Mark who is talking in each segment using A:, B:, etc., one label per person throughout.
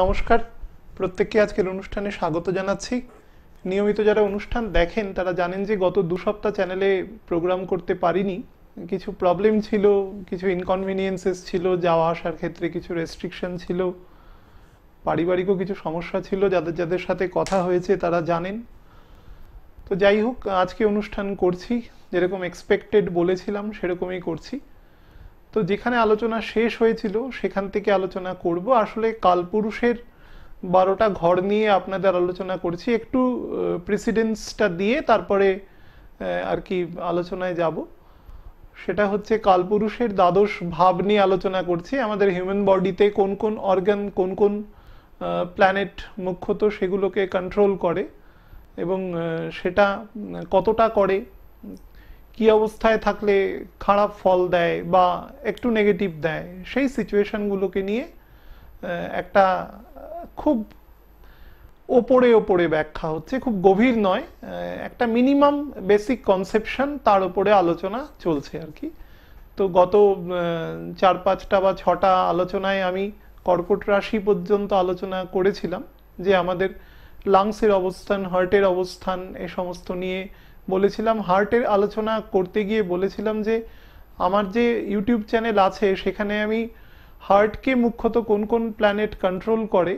A: নমস্কার প্রত্যেককে আজকের অনুষ্ঠানে স্বাগত জানাচ্ছি নিয়মিত যারা অনুষ্ঠান দেখেন তারা জানেন যে গত দু সপ্তাহ চ্যানেলে প্রোগ্রাম করতে পারিনি কিছু প্রবলেম ছিল কিছু ইনকনভিনিয়েন্সেস ছিল যাওয়া আসার ক্ষেত্রে কিছু রেস্ট্রিকশন ছিল পারিবারিকও কিছু সমস্যা ছিল যাদের যাদের সাথে কথা হয়েছে তারা জানেন তো যাই হোক আজকে অনুষ্ঠান করছি যেরকম এক্সপেক্টেড বলেছিলাম সেরকমই করছি তো যেখানে আলোচনা শেষ হয়েছিল সেখান থেকে আলোচনা করব আসলে কালপুরুষের বারোটা ঘর নিয়ে আপনাদের আলোচনা করছি একটু প্রেসিডেন্সটা দিয়ে তারপরে আর কি আলোচনায় যাব সেটা হচ্ছে কালপুরুষের দ্বাদশ ভাব নিয়ে আলোচনা করছি আমাদের হিউম্যান বডিতে কোন কোন অর্গান কোন কোন প্ল্যানেট মুখ্যত সেগুলোকে কন্ট্রোল করে এবং সেটা কতটা করে কি অবস্থায় থাকলে খারাপ ফল দেয় বা একটু নেগেটিভ দেয় সেই সিচুয়েশনগুলোকে নিয়ে একটা খুব ওপরে ওপরে ব্যাখ্যা হচ্ছে খুব গভীর নয় একটা মিনিমাম বেসিক কনসেপশন তার উপরে আলোচনা চলছে আর কি তো গত চার পাঁচটা বা ছটা আলোচনায় আমি কর্কট রাশি পর্যন্ত আলোচনা করেছিলাম যে আমাদের লাংসের অবস্থান হার্টের অবস্থান এ সমস্ত নিয়ে বলেছিলাম হার্টের আলোচনা করতে গিয়ে বলেছিলাম যে আমার যে ইউটিউব চ্যানেল আছে সেখানে আমি হার্টকে মুখ্যত কোন কোন প্ল্যানেট কন্ট্রোল করে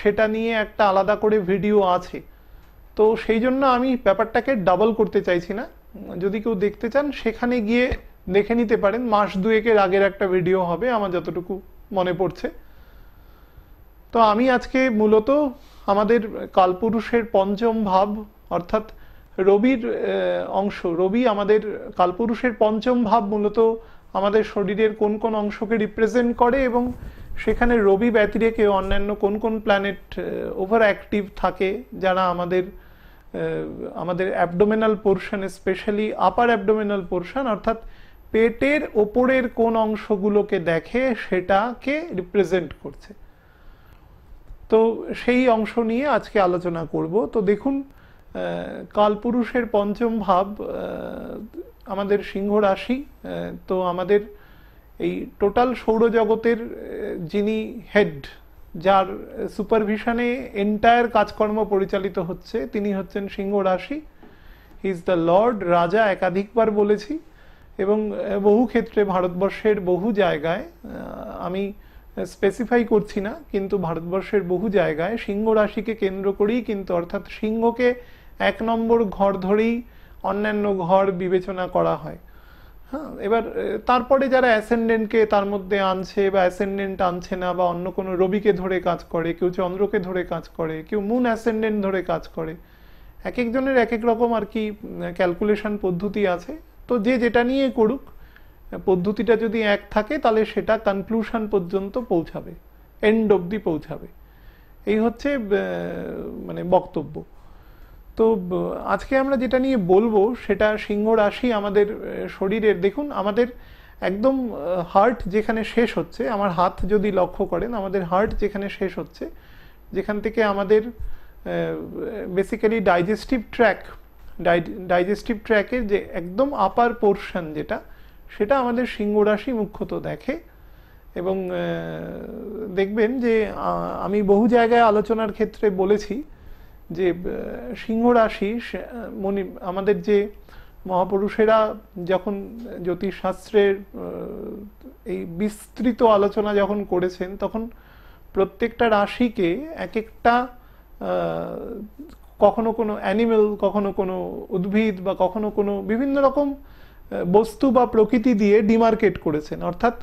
A: সেটা নিয়ে একটা আলাদা করে ভিডিও আছে তো সেই জন্য আমি ব্যাপারটাকে ডাবল করতে চাইছি না যদি কেউ দেখতে চান সেখানে গিয়ে দেখে নিতে পারেন মাস দুয়েকের আগের একটা ভিডিও হবে আমার যতটুকু মনে পড়ছে তো আমি আজকে মূলত আমাদের কালপুরুষের পঞ্চম ভাব অর্থাৎ রবির অংশ রবি আমাদের কালপুরুষের পঞ্চম ভাব মূলত আমাদের শরীরের কোন কোন অংশকে রিপ্রেজেন্ট করে এবং সেখানে রবি ব্যতিরেকে অন্যান্য কোন কোন প্ল্যানেট ওভার অ্যাক্টিভ থাকে যারা আমাদের আমাদের abdominal portion specially upper abdominal portion অর্থাৎ পেটের ওপরের কোন অংশগুলোকে দেখে সেটাকে রিপ্রেজেন্ট করছে তো সেই অংশ নিয়ে আজকে আলোচনা করব তো দেখুন কালপুরুষের পঞ্চম ভাব আমাদের সিংহ রাশি তো আমাদের এই টোটাল সৌরজগতের যিনি হেড যার সুপারভিশনে এন্টায়ার কাজকর্ম পরিচালিত হচ্ছে তিনি হচ্ছেন সিংহ রাশি হি ইজ দ্য লর্ড রাজা একাধিকবার বলেছি এবং বহু ক্ষেত্রে ভারতবর্ষের বহু জায়গায় আমি স্পেসিফাই করছি না কিন্তু ভারতবর্ষের বহু জায়গায় সিংহ রাশিকে কেন্দ্র করেই কিন্তু অর্থাৎ সিংহকে এক নম্বর ঘর ধরেই অন্যান্য ঘর বিবেচনা করা হয় হ্যাঁ এবার তারপরে যারা অ্যাসেন্ডেন্টকে তার মধ্যে আনছে বা অ্যাসেন্ডেন্ট আনছে না বা অন্য কোনো রবিকে ধরে কাজ করে কেউ চন্দ্রকে ধরে কাজ করে কেউ মুন অ্যাসেন্ডেন্ট ধরে কাজ করে এক একজনের এক এক রকম আর কি ক্যালকুলেশন পদ্ধতি আছে তো যে যেটা নিয়ে করুক পদ্ধতিটা যদি এক থাকে তাহলে সেটা কনক্লুশন পর্যন্ত পৌঁছাবে এন্ড অবধি পৌঁছাবে এই হচ্ছে মানে বক্তব্য তো আজকে আমরা যেটা নিয়ে বলবো সেটা সিংহ রাশি আমাদের শরীরের দেখুন আমাদের একদম হার্ট যেখানে শেষ হচ্ছে আমার হাত যদি লক্ষ্য করেন আমাদের হার্ট যেখানে শেষ হচ্ছে যেখান থেকে আমাদের বেসিক্যালি ডাইজেস্টিভ ট্র্যাক ডাইজেস্টিভ ট্র্যাকের যে একদম আপার পোর্শন যেটা সেটা আমাদের সিংহ রাশি মুখ্যত দেখে এবং দেখবেন যে আমি বহু জায়গায় আলোচনার ক্ষেত্রে বলেছি যে সিংহ রাশি মনি আমাদের যে মহাপুরুষেরা যখন জ্যোতিষশাস্ত্রের এই বিস্তৃত আলোচনা যখন করেছেন তখন প্রত্যেকটা রাশিকে এক একটা কখনো কোনো অ্যানিমেল কখনো কোনো উদ্ভিদ বা কখনো কোনো বিভিন্ন রকম বস্তু বা প্রকৃতি দিয়ে ডিমার্কেট করেছেন অর্থাৎ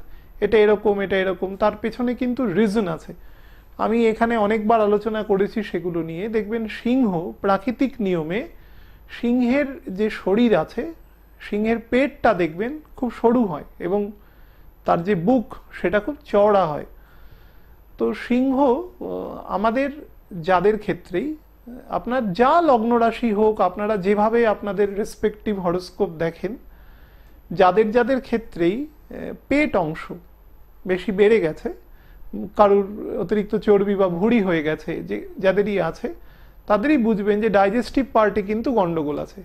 A: এটা এরকম এটা এরকম তার পেছনে কিন্তু রিজন আছে আমি এখানে অনেকবার আলোচনা করেছি সেগুলো নিয়ে দেখবেন সিংহ প্রাকৃতিক নিয়মে সিংহের যে শরীর আছে সিংহের পেটটা দেখবেন খুব সরু হয় এবং তার যে বুক সেটা খুব চওড়া হয় তো সিংহ আমাদের যাদের ক্ষেত্রেই আপনার যা লগ্ন রাশি হোক আপনারা যেভাবে আপনাদের রেসপেক্টিভ হরস্কোপ দেখেন যাদের যাদের ক্ষেত্রেই পেট অংশ বেশি বেড়ে গেছে কারুর অতিরিক্ত চর্বি বা ভুড়ি হয়ে গেছে যে যাদেরই আছে তাদেরই বুঝবেন যে ডাইজেস্টিভ পার্টে কিন্তু গণ্ডগোল আছে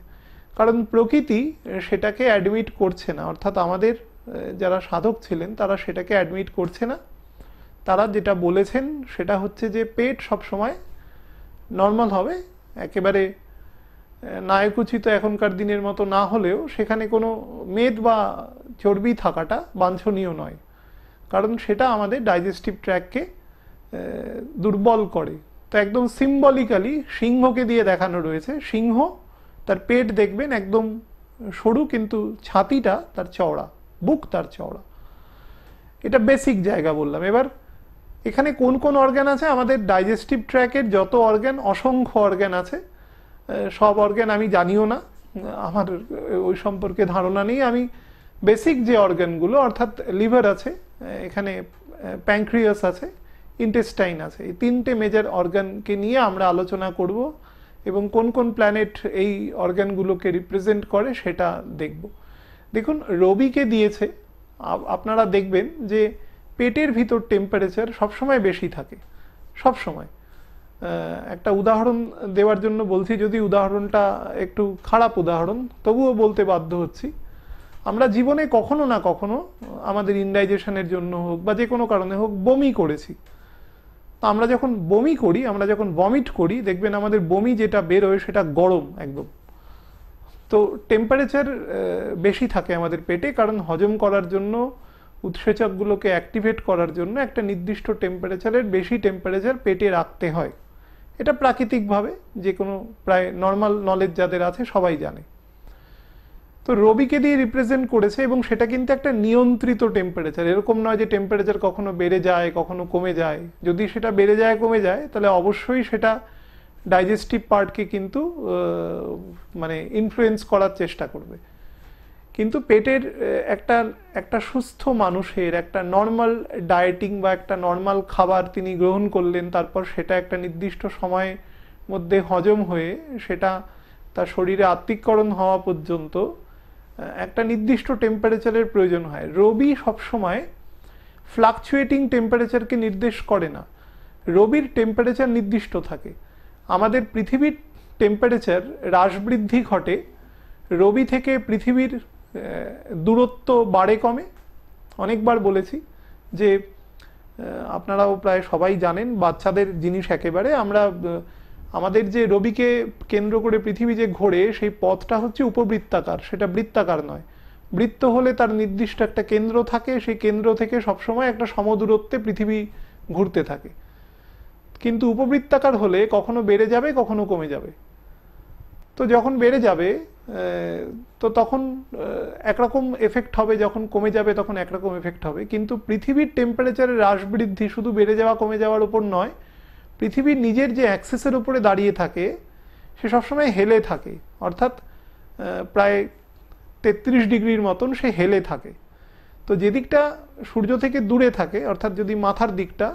A: কারণ প্রকৃতি সেটাকে অ্যাডমিট করছে না অর্থাৎ আমাদের যারা সাধক ছিলেন তারা সেটাকে অ্যাডমিট করছে না তারা যেটা বলেছেন সেটা হচ্ছে যে পেট সবসময় নর্মাল হবে একেবারে নায়কুচিত এখনকার দিনের মতো না হলেও সেখানে কোনো মেদ বা চর্বি থাকাটা বাঞ্ছনীয় নয় কারণ সেটা আমাদের ডাইজেস্টিভ ট্র্যাককে দুর্বল করে তো একদম সিম্বলিক্যালি সিংহকে দিয়ে দেখানো রয়েছে সিংহ তার পেট দেখবেন একদম সরু কিন্তু ছাতিটা তার চওড়া বুক তার চওড়া এটা বেসিক জায়গা বললাম এবার এখানে কোন কোন অর্গ্যান আছে আমাদের ডাইজেস্টিভ ট্র্যাকের যত অর্গ্যান অসংখ্য অর্গ্যান আছে সব অর্গ্যান আমি জানিও না আমার ওই সম্পর্কে ধারণা নেই আমি বেসিক যে অর্গ্যানগুলো অর্থাৎ লিভার আছে এখানে প্যাংক্রিয়াস আছে ইন্টেস্টাইন আছে এই তিনটে মেজর অর্গানকে নিয়ে আমরা আলোচনা করব এবং কোন কোন প্ল্যানেট এই অর্গানগুলোকে রিপ্রেজেন্ট করে সেটা দেখব দেখুন রবিকে দিয়েছে আপনারা দেখবেন যে পেটের ভিতর টেম্পারেচার সবসময় বেশি থাকে সব সময় একটা উদাহরণ দেওয়ার জন্য বলছি যদি উদাহরণটা একটু খারাপ উদাহরণ তবুও বলতে বাধ্য হচ্ছি আমরা জীবনে কখনো না কখনো আমাদের ইনডাইজেশনের জন্য হোক বা যে কোনো কারণে হোক বমি করেছি তো আমরা যখন বমি করি আমরা যখন বমিট করি দেখবেন আমাদের বমি যেটা বেরোয় সেটা গরম একদম তো টেম্পারেচার বেশি থাকে আমাদের পেটে কারণ হজম করার জন্য উৎসেচকগুলোকে অ্যাক্টিভেট করার জন্য একটা নির্দিষ্ট টেম্পারেচারের বেশি টেম্পারেচার পেটে রাখতে হয় এটা প্রাকৃতিকভাবে যে কোনো প্রায় নর্মাল নলেজ যাদের আছে সবাই জানে তো রবিকে দিয়ে রিপ্রেজেন্ট করেছে এবং সেটা কিন্তু একটা নিয়ন্ত্রিত টেম্পারেচার এরকম নয় যে টেম্পারেচার কখনো বেড়ে যায় কখনো কমে যায় যদি সেটা বেড়ে যায় কমে যায় তাহলে অবশ্যই সেটা ডাইজেস্টিভ পার্টকে কিন্তু মানে ইনফ্লুয়েন্স করার চেষ্টা করবে কিন্তু পেটের একটা একটা সুস্থ মানুষের একটা নর্মাল ডায়েটিং বা একটা নর্মাল খাবার তিনি গ্রহণ করলেন তারপর সেটা একটা নির্দিষ্ট সময়ের মধ্যে হজম হয়ে সেটা তার শরীরে আত্মিককরণ হওয়া পর্যন্ত একটা নির্দিষ্ট টেম্পারেচারের প্রয়োজন হয় রবি সবসময় ফ্লাকচুয়েটিং টেম্পারেচারকে নির্দেশ করে না রবির টেম্পারেচার নির্দিষ্ট থাকে আমাদের পৃথিবীর টেম্পারেচার হ্রাসবৃদ্ধি ঘটে রবি থেকে পৃথিবীর দূরত্ব বাড়ে কমে অনেকবার বলেছি যে আপনারাও প্রায় সবাই জানেন বাচ্চাদের জিনিস একেবারে আমরা আমাদের যে রবিকে কেন্দ্র করে পৃথিবী যে ঘোরে সেই পথটা হচ্ছে উপবৃত্তাকার সেটা বৃত্তাকার নয় বৃত্ত হলে তার নির্দিষ্ট একটা কেন্দ্র থাকে সেই কেন্দ্র থেকে সবসময় একটা সমদূরত্বে পৃথিবী ঘুরতে থাকে কিন্তু উপবৃত্তাকার হলে কখনো বেড়ে যাবে কখনো কমে যাবে তো যখন বেড়ে যাবে তো তখন একরকম এফেক্ট হবে যখন কমে যাবে তখন একরকম এফেক্ট হবে কিন্তু পৃথিবীর টেম্পারেচারের হ্রাস বৃদ্ধি শুধু বেড়ে যাওয়া কমে যাওয়ার উপর নয় পৃথিবীর নিজের যে অ্যাক্সেসের উপরে দাঁড়িয়ে থাকে সে সবসময় হেলে থাকে অর্থাৎ প্রায় তেত্রিশ ডিগ্রির মতন সে হেলে থাকে তো যেদিকটা সূর্য থেকে দূরে থাকে অর্থাৎ যদি মাথার দিকটা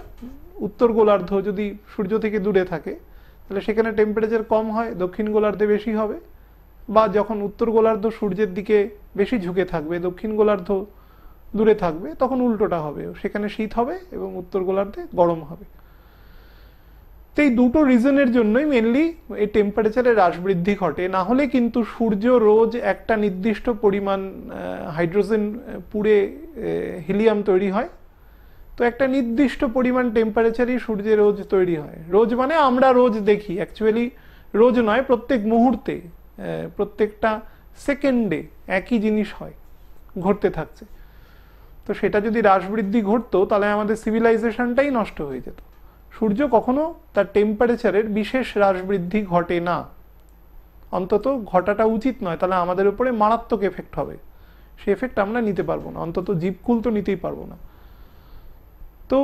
A: উত্তর গোলার্ধ যদি সূর্য থেকে দূরে থাকে তাহলে সেখানে টেম্পারেচার কম হয় দক্ষিণ গোলার্ধে বেশি হবে বা যখন উত্তর গোলার্ধ সূর্যের দিকে বেশি ঝুঁকে থাকবে দক্ষিণ গোলার্ধ দূরে থাকবে তখন উল্টোটা হবে সেখানে শীত হবে এবং উত্তর গোলার্ধে গরম হবে তো এই দুটো রিজনের জন্যই মেনলি এই টেম্পারেচারে হ্রাস বৃদ্ধি ঘটে না হলে কিন্তু সূর্য রোজ একটা নির্দিষ্ট পরিমাণ হাইড্রোজেন পুড়ে হিলিয়াম তৈরি হয় তো একটা নির্দিষ্ট পরিমাণ টেম্পারেচারই সূর্যে রোজ তৈরি হয় রোজ মানে আমরা রোজ দেখি অ্যাকচুয়ালি রোজ নয় প্রত্যেক মুহূর্তে প্রত্যেকটা সেকেন্ডে একই জিনিস হয় ঘটতে থাকছে তো সেটা যদি হ্রাস বৃদ্ধি ঘটতো তাহলে আমাদের সিভিলাইজেশনটাই নষ্ট হয়ে যেত সূর্য কখনো তার টেম্পারেচারের বিশেষ হ্রাস বৃদ্ধি ঘটে না অন্তত ঘটাটা উচিত নয় তাহলে আমাদের উপরে মারাত্মক এফেক্ট হবে সে এফেক্ট আমরা নিতে পারবো না অন্তত জীবকুল তো নিতেই পারবো না তো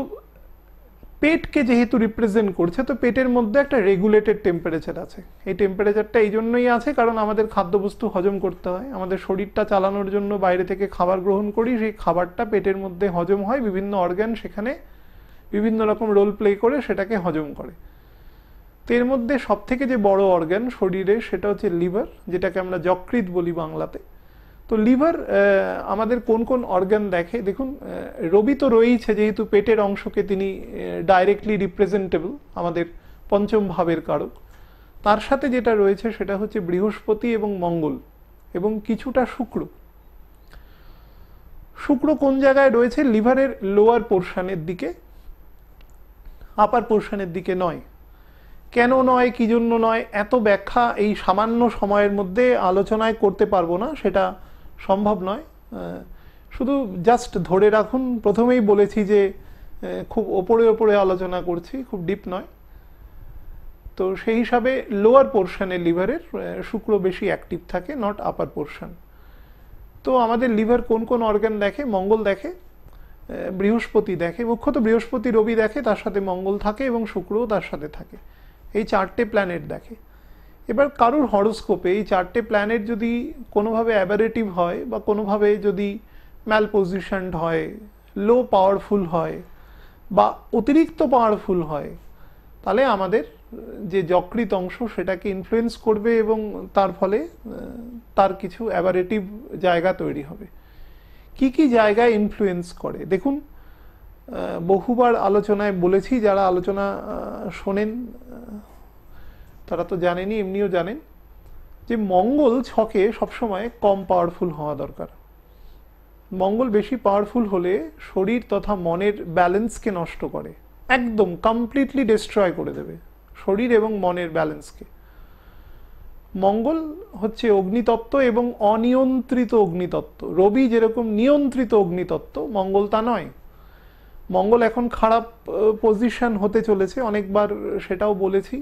A: পেটকে যেহেতু রিপ্রেজেন্ট করছে তো পেটের মধ্যে একটা রেগুলেটেড টেম্পারেচার আছে এই টেম্পারেচারটা এই জন্যই আছে কারণ আমাদের খাদ্যবস্তু হজম করতে হয় আমাদের শরীরটা চালানোর জন্য বাইরে থেকে খাবার গ্রহণ করি সেই খাবারটা পেটের মধ্যে হজম হয় বিভিন্ন অর্গ্যান সেখানে বিভিন্ন রকম রোল প্লে করে সেটাকে হজম করে তো এর মধ্যে সবথেকে যে বড় অর্গ্যান শরীরে সেটা হচ্ছে লিভার যেটাকে আমরা যকৃত বলি বাংলাতে তো লিভার আমাদের কোন কোন অর্গান দেখে দেখুন রবি তো রয়েইছে যেহেতু পেটের অংশকে তিনি ডাইরেক্টলি রিপ্রেজেন্টেবল আমাদের পঞ্চম ভাবের কারক তার সাথে যেটা রয়েছে সেটা হচ্ছে বৃহস্পতি এবং মঙ্গল এবং কিছুটা শুক্র শুক্র কোন জায়গায় রয়েছে লিভারের লোয়ার পোর্শনের দিকে আপার পোর্শনের দিকে নয় কেন নয় কী জন্য নয় এত ব্যাখ্যা এই সামান্য সময়ের মধ্যে আলোচনায় করতে পারবো না সেটা সম্ভব নয় শুধু জাস্ট ধরে রাখুন প্রথমেই বলেছি যে খুব ওপরে ওপরে আলোচনা করছি খুব ডিপ নয় তো সেই হিসাবে লোয়ার পোর্শনে লিভারের শুক্র বেশি অ্যাক্টিভ থাকে নট আপার পোর্শন তো আমাদের লিভার কোন কোন অর্গান দেখে মঙ্গল দেখে বৃহস্পতি দেখে মুখ্যত বৃহস্পতি রবি দেখে তার সাথে মঙ্গল থাকে এবং শুক্রও তার সাথে থাকে এই চারটে প্ল্যানেট দেখে এবার কারুর হরোস্কোপে এই চারটে প্ল্যানেট যদি কোনোভাবে অ্যাবারেটিভ হয় বা কোনোভাবে যদি ম্যাল পজিশনড হয় লো পাওয়ারফুল হয় বা অতিরিক্ত পাওয়ারফুল হয় তাহলে আমাদের যে যকৃত অংশ সেটাকে ইনফ্লুয়েন্স করবে এবং তার ফলে তার কিছু অ্যাবারেটিভ জায়গা তৈরি হবে কি কি জায়গায় ইনফ্লুয়েন্স করে দেখুন বহুবার আলোচনায় বলেছি যারা আলোচনা শোনেন তারা তো জানেনই এমনিও জানেন যে মঙ্গল ছকে সবসময় কম পাওয়ারফুল হওয়া দরকার মঙ্গল বেশি পাওয়ারফুল হলে শরীর তথা মনের ব্যালেন্সকে নষ্ট করে একদম কমপ্লিটলি ডিস্ট্রয় করে দেবে শরীর এবং মনের ব্যালেন্সকে মঙ্গল হচ্ছে অগ্নিতত্ত্ব এবং অনিয়ন্ত্রিত অগ্নিতত্ত্ব রবি যেরকম নিয়ন্ত্রিত অগ্নিতত্ত্ব মঙ্গল তা নয় মঙ্গল এখন খারাপ পজিশন হতে চলেছে অনেকবার সেটাও বলেছি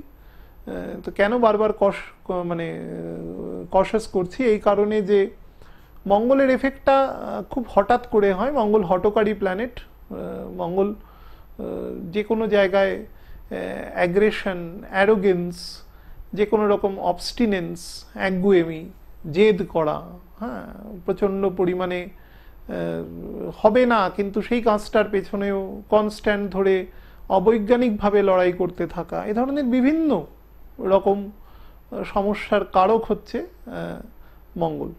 A: তো কেন বারবার কষ মানে কশাস করছি এই কারণে যে মঙ্গলের এফেক্টটা খুব হঠাৎ করে হয় মঙ্গল হটকারী প্ল্যানেট মঙ্গল যে কোনো জায়গায় অ্যাগ্রেশন অ্যারোগেন্স যে কোনো রকম অবস্টিনেন্স একগুয়েমি জেদ করা হ্যাঁ প্রচণ্ড পরিমাণে হবে না কিন্তু সেই কাজটার পেছনেও কনস্ট্যান্ট ধরে অবৈজ্ঞানিকভাবে লড়াই করতে থাকা এ ধরনের বিভিন্ন রকম সমস্যার কারক হচ্ছে মঙ্গল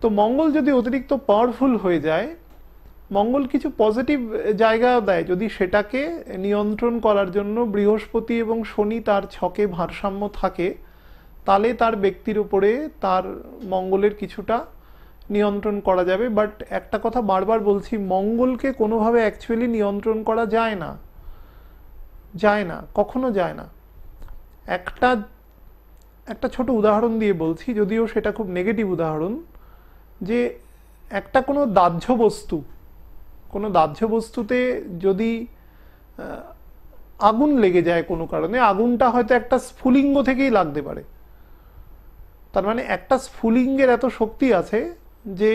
A: তো মঙ্গল যদি অতিরিক্ত পাওয়ারফুল হয়ে যায় মঙ্গল কিছু পজিটিভ জায়গাও দেয় যদি সেটাকে নিয়ন্ত্রণ করার জন্য বৃহস্পতি এবং শনি তার ছকে ভারসাম্য থাকে তাহলে তার ব্যক্তির উপরে তার মঙ্গলের কিছুটা নিয়ন্ত্রণ করা যাবে বাট একটা কথা বারবার বলছি মঙ্গলকে কোনোভাবে অ্যাকচুয়ালি নিয়ন্ত্রণ করা যায় না যায় না কখনো যায় না একটা একটা ছোট উদাহরণ দিয়ে বলছি যদিও সেটা খুব নেগেটিভ উদাহরণ যে একটা কোনো দাহ্য বস্তু কোনো দাহ্য বস্তুতে যদি আগুন লেগে যায় কোনো কারণে আগুনটা হয়তো একটা স্ফুলিঙ্গ থেকেই লাগতে পারে তার মানে একটা স্ফুলিঙ্গের এত শক্তি আছে যে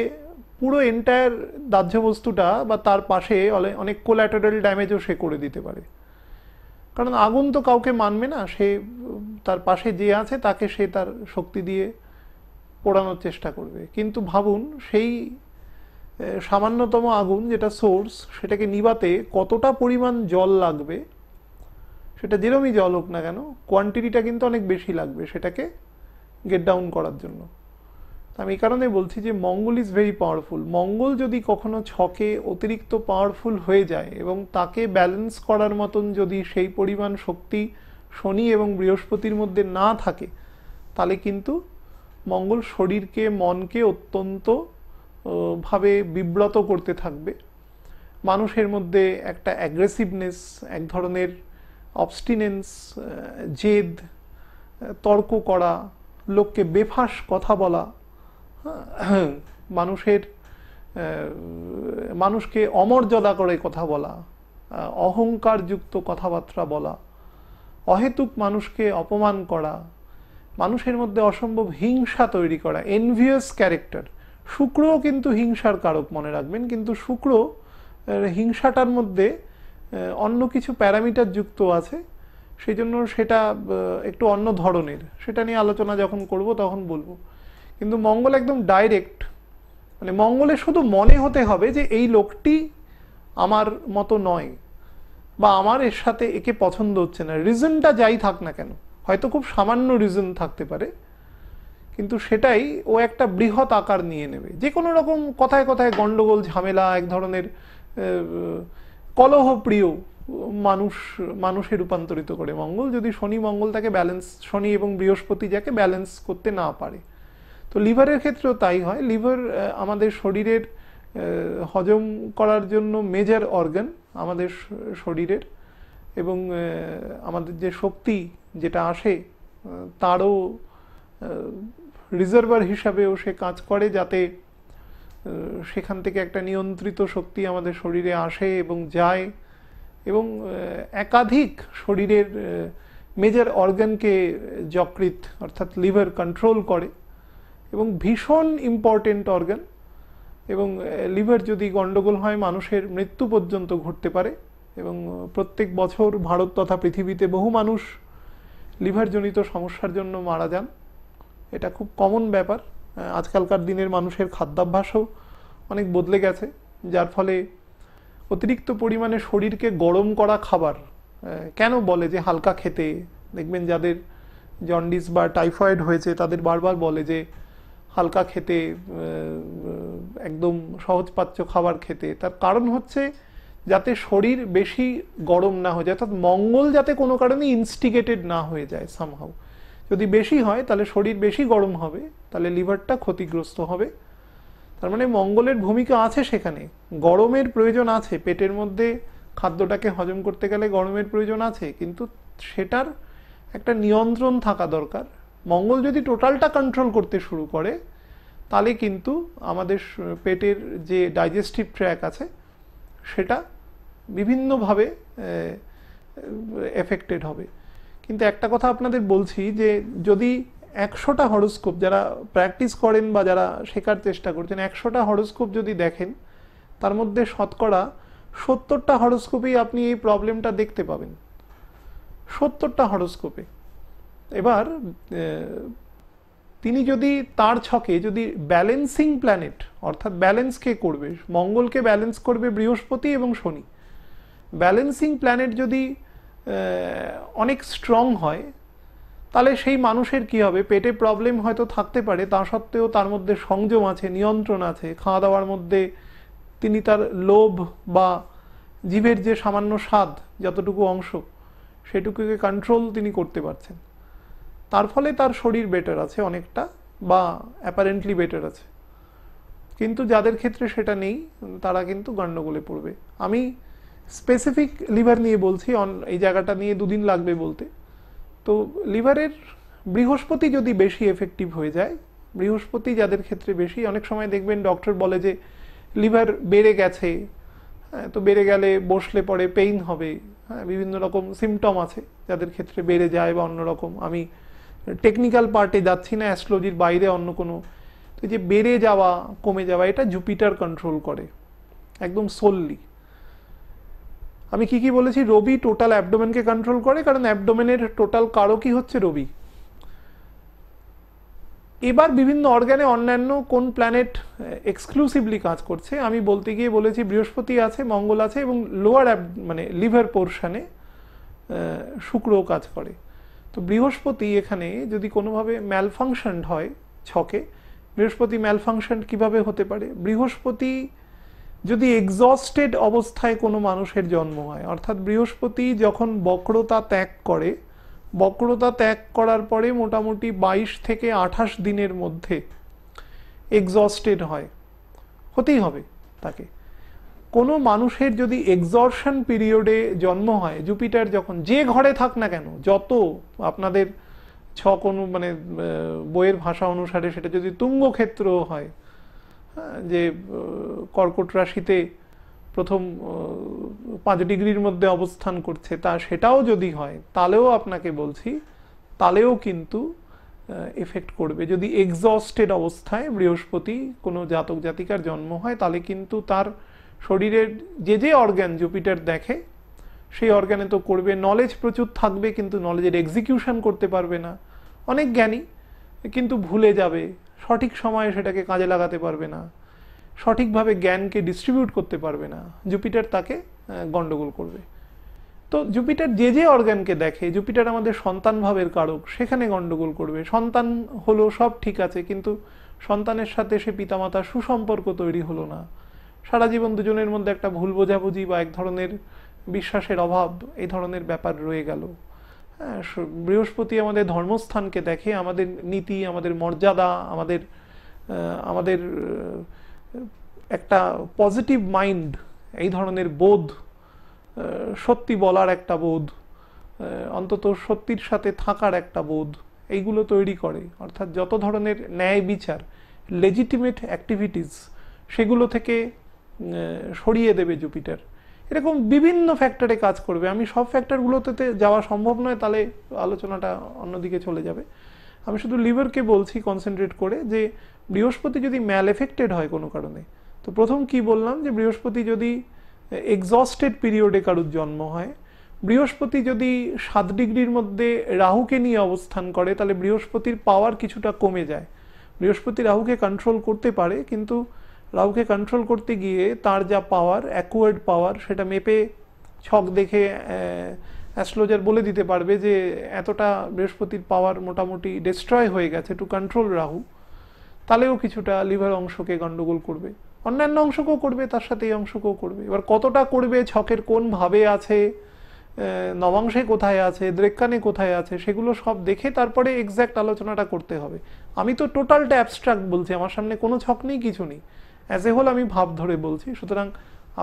A: পুরো এন্টায়ার দাহ্য বস্তুটা বা তার পাশে অনেক কোল্যাটারাল ড্যামেজও সে করে দিতে পারে কারণ আগুন তো কাউকে মানবে না সে তার পাশে যে আছে তাকে সে তার শক্তি দিয়ে পোড়ানোর চেষ্টা করবে কিন্তু ভাবুন সেই সামান্যতম আগুন যেটা সোর্স সেটাকে নিবাতে কতটা পরিমাণ জল লাগবে সেটা যেরমই জল হোক না কেন কোয়ান্টিটিটা কিন্তু অনেক বেশি লাগবে সেটাকে গেট ডাউন করার জন্য আমি এই কারণে বলছি যে Mangal is very powerful Mangal যদি কখনো ছকে অতিরিক্ত পাওয়ারফুল হয়ে যায় এবং তাকে ব্যালেন্স করার মতন যদি সেই পরিমাণ শক্তি শনি এবং বৃহস্পতির মধ্যে না থাকে তাহলে কিন্তু মঙ্গল শরীরকে মনকে অত্যন্ত ভাবে বিব্রত করতে থাকবে মানুষের মধ্যে একটা অ্যাগ্রেসিভনেস এক ধরনের অবস্টিনেন্স জেদ তর্ক করা লোককে বেফাস কথা বলা হ্যাঁ, মানুষের মানুষকে অমর্যাদা করে কথা বলা অহংকারযুক্ত কথাবার্তা বলা অহেতুক মানুষকে অপমান করা মানুষের মধ্যে অসম্ভব হিংসা তৈরি করা এনভিয়াস ক্যারেক্টার শুক্রও কিন্তু হিংসার কারক মনে রাখবেন কিন্তু শুক্র হিংসাটার মধ্যে অন্য কিছু প্যারামিটার যুক্ত আছে সেই জন্য সেটা একটু অন্য ধরনের সেটা নিয়ে আলোচনা যখন করব তখন বলবো কিন্তু মঙ্গল একদম ডাইরেক্ট মানে মঙ্গলে শুধু মনে হতে হবে যে এই লোকটি আমার মতো নয় বা আমার এর সাথে একে পছন্দ হচ্ছে না রিজনটা যাই থাক না কেন হয়তো খুব সামান্য রিজন থাকতে পারে কিন্তু সেটাই ও একটা বৃহৎ আকার নিয়ে নেবে যে কোনো রকম কথায় কথায় গণ্ডগোল ঝামেলা এক ধরনের কলহপ্রিয় মানুষ মানুষে রূপান্তরিত করে মঙ্গল যদি শনি মঙ্গল তাকে ব্যালেন্স শনি এবং বৃহস্পতি যাকে ব্যালেন্স করতে না পারে তো লিভারের ক্ষেত্রেও তাই হয় লিভার আমাদের শরীরের হজম করার জন্য মেজর অর্গান আমাদের শরীরের এবং আমাদের যে শক্তি যেটা আসে তারও রিজার্ভার হিসাবেও সে কাজ করে যাতে সেখান থেকে একটা নিয়ন্ত্রিত শক্তি আমাদের শরীরে আসে এবং যায় এবং একাধিক শরীরের মেজর অর্গানকে যকৃত অর্থাৎ লিভার কন্ট্রোল করে এবং ভীষণ ইম্পর্টেন্ট অর্গান এবং লিভার যদি গণ্ডগোল হয় মানুষের মৃত্যু পর্যন্ত ঘটতে পারে এবং প্রত্যেক বছর ভারত তথা পৃথিবীতে বহু মানুষ লিভারজনিত সমস্যার জন্য মারা যান এটা খুব কমন ব্যাপার আজকালকার দিনের মানুষের খাদ্যাভ্যাসও অনেক বদলে গেছে যার ফলে অতিরিক্ত পরিমাণে শরীরকে গরম করা খাবার কেন বলে যে হালকা খেতে দেখবেন যাদের জন্ডিস বা টাইফয়েড হয়েছে তাদের বারবার বলে যে হালকা খেতে একদম সহজপাচ্য খাবার খেতে তার কারণ হচ্ছে যাতে শরীর বেশি গরম না হয়ে যায় অর্থাৎ মঙ্গল যাতে কোনো কারণে ইনস্টিগেটেড না হয়ে যায় সামহাউ যদি বেশি হয় তাহলে শরীর বেশি গরম হবে তাহলে লিভারটা ক্ষতিগ্রস্ত হবে তার মানে মঙ্গলের ভূমিকা আছে সেখানে গরমের প্রয়োজন আছে পেটের মধ্যে খাদ্যটাকে হজম করতে গেলে গরমের প্রয়োজন আছে কিন্তু সেটার একটা নিয়ন্ত্রণ থাকা দরকার মঙ্গল যদি টোটালটা কন্ট্রোল করতে শুরু করে তাহলে কিন্তু আমাদের পেটের যে ডাইজেস্টিভ ট্র্যাক আছে সেটা বিভিন্নভাবে এফেক্টেড হবে কিন্তু একটা কথা আপনাদের বলছি যে যদি একশোটা হরোস্কোপ যারা প্র্যাকটিস করেন বা যারা শেখার চেষ্টা করছেন একশোটা হরোস্কোপ যদি দেখেন তার মধ্যে শতকরা সত্তরটা হরোস্কোপেই আপনি এই প্রবলেমটা দেখতে পাবেন সত্তরটা হরোস্কোপে এবার তিনি যদি তার ছকে যদি ব্যালেন্সিং প্ল্যানেট অর্থাৎ ব্যালেন্স কে করবে মঙ্গলকে ব্যালেন্স করবে বৃহস্পতি এবং শনি ব্যালেন্সিং প্ল্যানেট যদি অনেক স্ট্রং হয় তাহলে সেই মানুষের কি হবে পেটে প্রবলেম হয়তো থাকতে পারে তা সত্ত্বেও তার মধ্যে সংযম আছে নিয়ন্ত্রণ আছে খাওয়া দাওয়ার মধ্যে তিনি তার লোভ বা জীবের যে সামান্য স্বাদ যতটুকু অংশ সেটুকুকে কন্ট্রোল তিনি করতে পারছেন তার ফলে তার শরীর বেটার আছে অনেকটা বা অ্যাপারেন্টলি বেটার আছে কিন্তু যাদের ক্ষেত্রে সেটা নেই তারা কিন্তু গণ্ডগোলে পড়বে আমি স্পেসিফিক লিভার নিয়ে বলছি অন এই জায়গাটা নিয়ে দুদিন লাগবে বলতে তো লিভারের বৃহস্পতি যদি বেশি এফেক্টিভ হয়ে যায় বৃহস্পতি যাদের ক্ষেত্রে বেশি অনেক সময় দেখবেন ডক্টর বলে যে লিভার বেড়ে গেছে হ্যাঁ, তো বেড়ে গেলে বসলে পরে পেইন হবে হ্যাঁ বিভিন্ন রকম সিমটম আছে যাদের ক্ষেত্রে বেড়ে যায় বা অন্যরকম আমি টেকনিক্যাল পার্টে যাচ্ছি না অ্যাস্ট্রোলজির বাইরে অন্য কোনো তো যে বেড়ে যাওয়া কমে যাওয়া এটা জুপিটার কন্ট্রোল করে একদম সোললি আমি কি কি বলেছি রবি টোটাল অ্যাবডোমেনকে কন্ট্রোল করে কারণ অ্যাবডোমেনের টোটাল কারকই হচ্ছে রবি এবার বিভিন্ন অর্গানে অন্যান্য কোন প্ল্যানেট এক্সক্লুসিভলি কাজ করছে আমি বলতে গিয়ে বলেছি বৃহস্পতি আছে মঙ্গল আছে এবং লোয়ার অ্যাব মানে লিভার পোর্শানে শুক্রও কাজ করে তো বৃহস্পতি এখানে যদি কোনোভাবে ম্যালফাংশন হয় ছকে বৃহস্পতি ম্যালফাংশন কিভাবে হতে পারে বৃহস্পতি যদি এক্সস্টেড অবস্থায় কোনো মানুষের জন্ম হয় অর্থাৎ বৃহস্পতি যখন বক্রতা ত্যাগ করে বক্রতা ত্যাগ করার পরে মোটামুটি ২২ থেকে আঠাশ দিনের মধ্যে এক্সস্টেড হয় হতেই হবে তাকে কোনো মানুষের যদি এক্সর্শন পিরিয়ডে জন্ম হয় জুপিটার যখন যে ঘরে থাক না কেন যত আপনাদের ছ কোনো মানে বইয়ের ভাষা অনুসারে সেটা যদি তুঙ্গক্ষেত্র হয় হ্যাঁ, যে কর্কট রাশিতে প্রথম পাঁচ ডিগ্রির মধ্যে অবস্থান করছে তা সেটাও যদি হয় তাহলেও আপনাকে বলছি তাহলেও কিন্তু এফেক্ট করবে যদি এক্সস্টেড অবস্থায় বৃহস্পতি কোনো জাতক জাতিকার জন্ম হয় তাহলে কিন্তু তার শরীরের যে যে অর্গ্যান জুপিটার দেখে সেই অর্গ্যানে তো করবে নলেজ প্রচুর থাকবে কিন্তু নলেজের এক্সিকিউশন করতে পারবে না অনেক জ্ঞানী কিন্তু ভুলে যাবে সঠিক সময়ে সেটাকে কাজে লাগাতে পারবে না সঠিকভাবে জ্ঞানকে ডিস্ট্রিবিউট করতে পারবে না জুপিটার তাকে গণ্ডগোল করবে তো জুপিটার যে যে অর্গ্যানকে দেখে জুপিটার আমাদের সন্তান ভাবের কারক সেখানে গণ্ডগোল করবে সন্তান হলো সব ঠিক আছে কিন্তু সন্তানের সাথে সে পিতামাতার সুসম্পর্ক তৈরি হলো না সারা জীবন দুজনের মধ্যে একটা ভুল বোঝাবুঝি বা এক ধরনের বিশ্বাসের অভাব এই ধরনের ব্যাপার রয়ে গেল হ্যাঁ বৃহস্পতি আমাদের ধর্মস্থানকে দেখে আমাদের নীতি আমাদের মর্যাদা আমাদের আমাদের একটা পজিটিভ মাইন্ড এই ধরনের বোধ সত্যি বলার একটা বোধ অন্তত সত্যির সাথে থাকার একটা বোধ এইগুলো তৈরি করে অর্থাৎ যত ধরনের ন্যায় বিচার লেজিটিমেট অ্যাক্টিভিটিস সেগুলো থেকে সরিয়ে দেবে জুপিটার এরকম বিভিন্ন ফ্যাক্টরে কাজ করবে আমি সব ফ্যাক্টরগুলোতে যাওয়া সম্ভব নয় তাহলে আলোচনাটা অন্যদিকে চলে যাবে আমি শুধু লিভারকে বলছি কনসেন্ট্রেট করে যে বৃহস্পতি যদি ম্যাল এফেক্টেড হয় কোনো কারণে তো প্রথম কি বললাম যে বৃহস্পতি যদি এক্সস্টেড পিরিয়ডে কারুর জন্ম হয় বৃহস্পতি যদি সাত ডিগ্রির মধ্যে রাহুকে নিয়ে অবস্থান করে তাহলে বৃহস্পতির পাওয়ার কিছুটা কমে যায় বৃহস্পতি রাহুকে কন্ট্রোল করতে পারে কিন্তু রাহুকে কন্ট্রোল করতে গিয়ে তার যা পাওয়ার অ্যাকুয়ার্ড পাওয়ার সেটা মেপে ছক দেখে অ্যাস্ট্রোলজার বলে দিতে পারবে যে এতটা বৃহস্পতির পাওয়ার মোটামুটি ডিস্ট্রয় হয়ে গেছে টু কন্ট্রোল রাহু তাহলেও কিছুটা লিভার অংশকে গণ্ডগোল করবে অন্যান্য অংশকেও করবে তার সাথে এই অংশকেও করবে এবার কতটা করবে ছকের কোন ভাবে আছে নবাংশে কোথায় আছে দ্রেক্কানে কোথায় আছে সেগুলো সব দেখে তারপরে এক্স্যাক্ট আলোচনাটা করতে হবে আমি তো টোটালটা অ্যাবস্ট্রাক্ট বলছি আমার সামনে কোনো ছক নেই কিছু নেই অ্যাজ এ হোল আমি ভাব ধরে বলছি সুতরাং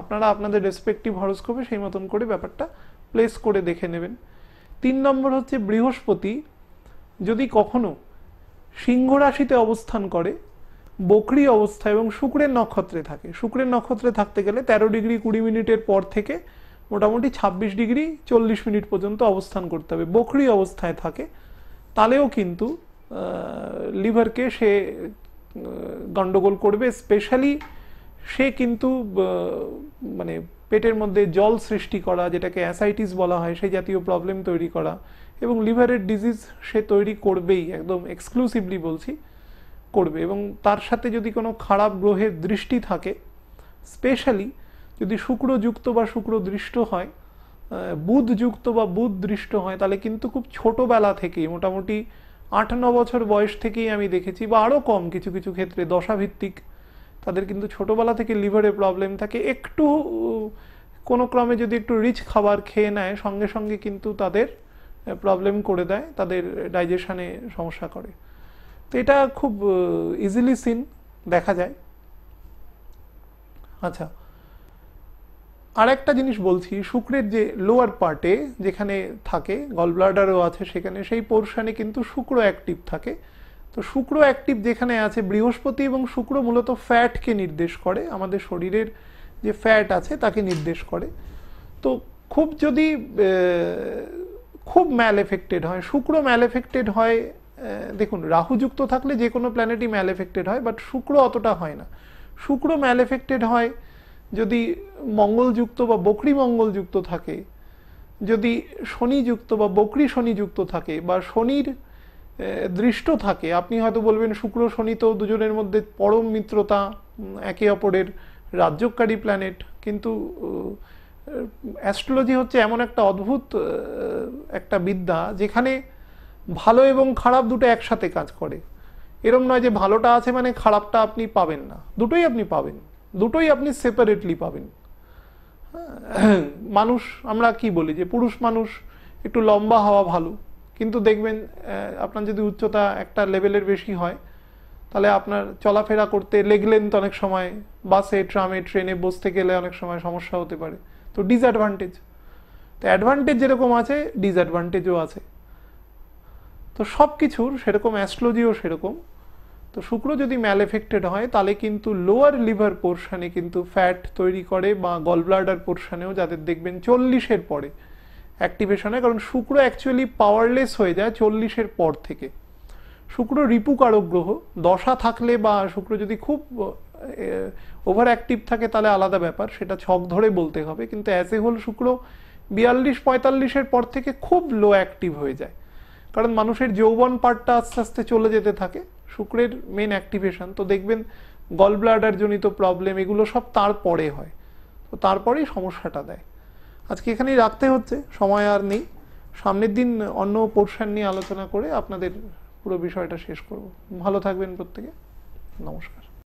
A: আপনারা আপনাদের রেসপেক্টিভ হরস্কোপে সেই মতন করে ব্যাপারটা প্লেস করে দেখে নেবেন তিন নম্বর হচ্ছে বৃহস্পতি যদি কখনো সিংহ রাশিতে অবস্থান করে বকরি অবস্থা এবং শুক্রের নক্ষত্রে থাকে শুক্রের নক্ষত্রে থাকতে গেলে তেরো ডিগ্রি কুড়ি মিনিটের পর থেকে মোটামুটি ছাব্বিশ ডিগ্রি চল্লিশ মিনিট পর্যন্ত অবস্থান করতে হবে বকরি অবস্থায় থাকে তাহলেও কিন্তু লিভারকে সে গণ্ডগোল করবে স্পেশালি সে কিন্তু মানে পেটের মধ্যে জল সৃষ্টি করা যেটাকে অ্যাসাইটিস বলা হয় সেই জাতীয় প্রবলেম তৈরি করা এবং লিভারের ডিজিজ সে তৈরি করবেই একদম এক্সক্লুসিভলি বলছি করবে এবং তার সাথে যদি কোনো খারাপ গ্রহের দৃষ্টি থাকে স্পেশালি যদি শুক্রযুক্ত বা শুক্র দৃষ্ট হয় বুধযুক্ত বা বুধ দৃষ্ট হয় তাহলে কিন্তু খুব ছোটোবেলা থেকেই মোটামুটি আটান্ন বছর বয়স থেকেই আমি দেখেছি বা আরও কম কিছু কিছু ক্ষেত্রে দশাভিত্তিক তাদের কিন্তু ছোটোবেলা থেকে লিভারে প্রবলেম থাকে একটু কোনো ক্রমে যদি একটু রিচ খাবার খেয়ে নেয় সঙ্গে সঙ্গে কিন্তু তাদের প্রবলেম করে দেয় তাদের ডাইজেশানে সমস্যা করে তো এটা খুব ইজিলি সিন দেখা যায় আচ্ছা আর একটা জিনিস বলছি শুক্রের যে লোয়ার পার্টে যেখানে থাকে গলব্লাডারও আছে সেখানে সেই পোর্শনে কিন্তু শুক্র অ্যাক্টিভ থাকে তো শুক্র অ্যাক্টিভ যেখানে আছে বৃহস্পতি এবং শুক্র মূলত ফ্যাটকে নির্দেশ করে আমাদের শরীরের যে ফ্যাট আছে তাকে নির্দেশ করে তো খুব যদি খুব ম্যাল এফেক্টেড হয় শুক্র ম্যাল এফেক্টেড হয় দেখুন রাহু যুক্ত থাকলে যে কোনো প্ল্যানেটই ম্যাল এফেক্টেড হয় বাট শুক্র অতটা হয় না শুক্র ম্যাল এফেক্টেড হয় যদি মঙ্গলযুক্ত বা বকরি মঙ্গলযুক্ত থাকে যদি শনিযুক্ত বা বকরি শনিযুক্ত থাকে বা শনির দৃষ্ট থাকে আপনি হয়তো বলবেন শুক্র শনি তো দুজনের মধ্যে পরম মিত্রতা একে অপরের রাজ্যকারী প্ল্যানেট কিন্তু অ্যাস্ট্রোলজি হচ্ছে এমন একটা অদ্ভুত একটা বিদ্যা যেখানে ভালো এবং খারাপ দুটো একসাথে কাজ করে এরম নয় যে ভালোটা আছে মানে খারাপটা আপনি পাবেন না দুটোই আপনি পাবেন দুটোই আপনি সেপারেটলি পাবেন হ্যাঁ, মানুষ আমরা কি বলি যে পুরুষ মানুষ একটু লম্বা হওয়া ভালো কিন্তু দেখবেন আপনার যদি উচ্চতা একটা লেভেলের বেশি হয় তাহলে আপনার চলাফেরা করতে লেগ লেন্থ অনেক সময় বাসে ট্রামে ট্রেনে বসতে গেলে অনেক সময় সমস্যা হতে পারে তো ডিসঅ্যাডভান্টেজ তো অ্যাডভান্টেজ যেরকম আছে ডিসঅ্যাডভান্টেজও আছে তো সব কিছুর সেরকম অ্যাস্ট্রোলজিও সেরকম তো শুক্র যদি এফেক্টেড হয় তাহলে কিন্তু লোয়ার লিভার পোর্শানে কিন্তু ফ্যাট তৈরি করে বা গল ব্লাডার পোর্শানেও যাদের দেখবেন চল্লিশের পরে অ্যাক্টিভেশন হয় কারণ শুক্র অ্যাকচুয়ালি পাওয়ারলেস হয়ে যায় চল্লিশের পর থেকে শুক্র রিপুকারক গ্রহ দশা থাকলে বা শুক্র যদি খুব ওভার অ্যাক্টিভ থাকে তাহলে আলাদা ব্যাপার সেটা ছক ধরে বলতে হবে কিন্তু অ্যাজ এ হোল শুক্র বিয়াল্লিশ পঁয়তাল্লিশের পর থেকে খুব লো অ্যাক্টিভ হয়ে যায় কারণ মানুষের যৌবন পার্টটা আস্তে আস্তে চলে যেতে থাকে শুক্রের মেন অ্যাক্টিভেশন তো দেখবেন গল ব্লাডারজনিত প্রবলেম এগুলো সব তারপরে হয় তো তারপরেই সমস্যাটা দেয় আজকে এখানেই রাখতে হচ্ছে সময় আর নেই সামনের দিন অন্য পোর্শন নিয়ে আলোচনা করে আপনাদের পুরো বিষয়টা শেষ করব ভালো থাকবেন প্রত্যেকে নমস্কার